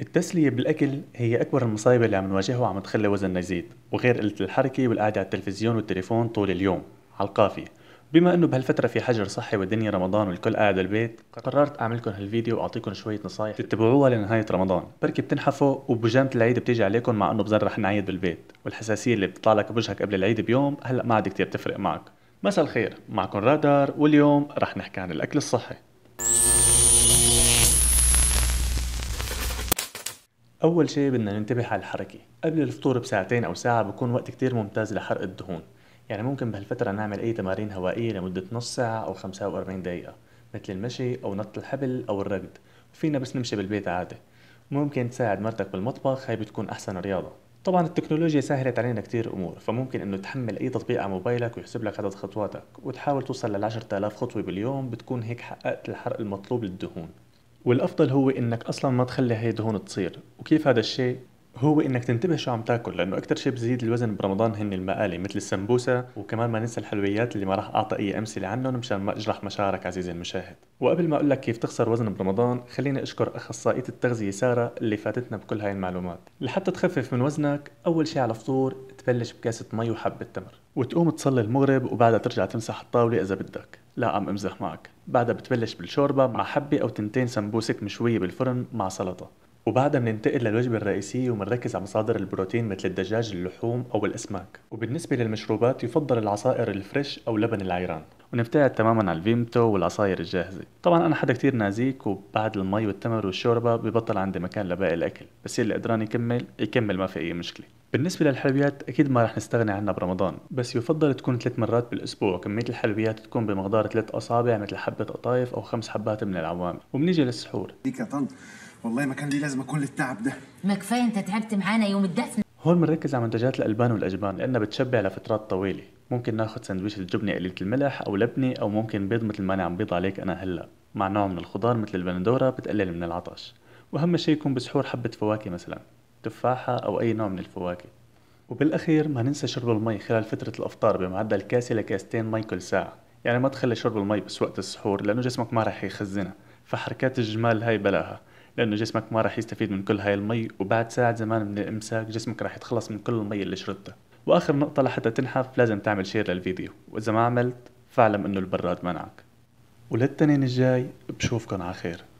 التسلية بالأكل هي أكبر المصايب اللي عم نواجهها وعم تخلي وزننا يزيد وغير قلة الحركة والقعدة على التلفزيون والتليفون طول اليوم على القافية بما انه بهالفترة في حجر صحي والدنيا رمضان والكل قاعد بالبيت قررت اعمل لكم هالفيديو واعطيكم شوية نصايح تتبعوها لنهاية رمضان بركي بتنحفوا وبجامة العيد بتيجي عليكم مع انه رح نعيد بالبيت والحساسية اللي بتطلع لك بوجهك قبل العيد بيوم هلا ما عاد كتير بتفرق معك مساء الخير معكم رادار واليوم رح نحكي عن الاكل الصحي أول شيء بدنا ننتبه على الحركة قبل الفطور بساعتين أو ساعة بكون وقت كتير ممتاز لحرق الدهون يعني ممكن بهالفترة نعمل أي تمارين هوائية لمدة نص ساعة أو 45 دقيقة مثل المشي أو نط الحبل أو الركض وفينا بس نمشي بالبيت عادي ممكن تساعد مرتك بالمطبخ هاي بتكون أحسن رياضة طبعا التكنولوجيا سهلت علينا كتير أمور فممكن إنه تحمل أي تطبيق على موبايلك ويحسب لك عدد خطواتك وتحاول توصل للعشرة آلاف خطوة باليوم بتكون هيك حققت الحرق المطلوب للدهون والافضل هو انك اصلا ما تخلي هاي الدهون تصير وكيف هذا الشيء هو انك تنتبه شو عم تاكل لانه اكثر شيء بزيد الوزن برمضان هن المقالي مثل السمبوسه وكمان ما ننسى الحلويات اللي ما راح اعطي اي امثله عنهم مشان ما اجرح مشاعرك عزيزي المشاهد وقبل ما اقول لك كيف تخسر وزن برمضان خليني اشكر اخصائيه التغذيه ساره اللي فاتتنا بكل هاي المعلومات لحتى تخفف من وزنك اول شيء على الفطور تبلش بكاسه مي وحبه تمر وتقوم تصلي المغرب وبعدها ترجع تمسح الطاوله اذا بدك لا عم امزح معك بعدها بتبلش بالشوربه مع حبه او تنتين سمبوسك مشويه بالفرن مع سلطه وبعدها بننتقل للوجبة الرئيسية وبنركز على مصادر البروتين مثل الدجاج اللحوم أو الأسماك وبالنسبة للمشروبات يفضل العصائر الفريش أو لبن العيران ونبتعد تماما عن الفيمتو والعصاير الجاهزة طبعا أنا حدا كتير نازيك وبعد المي والتمر والشوربة ببطل عندي مكان لباقي الأكل بس اللي قدران يكمل يكمل ما في أي مشكلة بالنسبة للحلويات أكيد ما رح نستغني عنها برمضان بس يفضل تكون ثلاث مرات بالأسبوع كمية الحلويات تكون بمقدار ثلاث أصابع مثل حبة قطايف أو خمس حبات من العوام وبنيجي للسحور والله ما كان لي لازمه كل التعب ده ما كفايه انت تعبت معانا يوم الدفن هون بنركز على منتجات الألبان والأجبان لأنها بتشبع لفترات طويلة ممكن ناخد سندويش الجبنه قليلة الملح أو لبنة أو ممكن بيض مثل ما أنا عم بيض عليك أنا هلا مع نوع من الخضار مثل البندورة بتقلل من العطش وأهم شيء يكون بسحور حبة فواكه مثلا تفاحة أو أي نوع من الفواكه وبالأخير ما ننسى شرب المي خلال فترة الأفطار بمعدل كاسة لكاستين مي كل ساعة يعني ما تخلي شرب المي بس وقت السحور لأنه جسمك ما راح يخزنها فحركات الجمال هاي بلاها لانه جسمك ما راح يستفيد من كل هاي المي وبعد ساعه زمان من الامساك جسمك راح يتخلص من كل المي اللي شربتها واخر نقطه لحتى تنحف لازم تعمل شير للفيديو واذا ما عملت فاعلم انه البراد منعك وللتنين الجاي بشوفكن على خير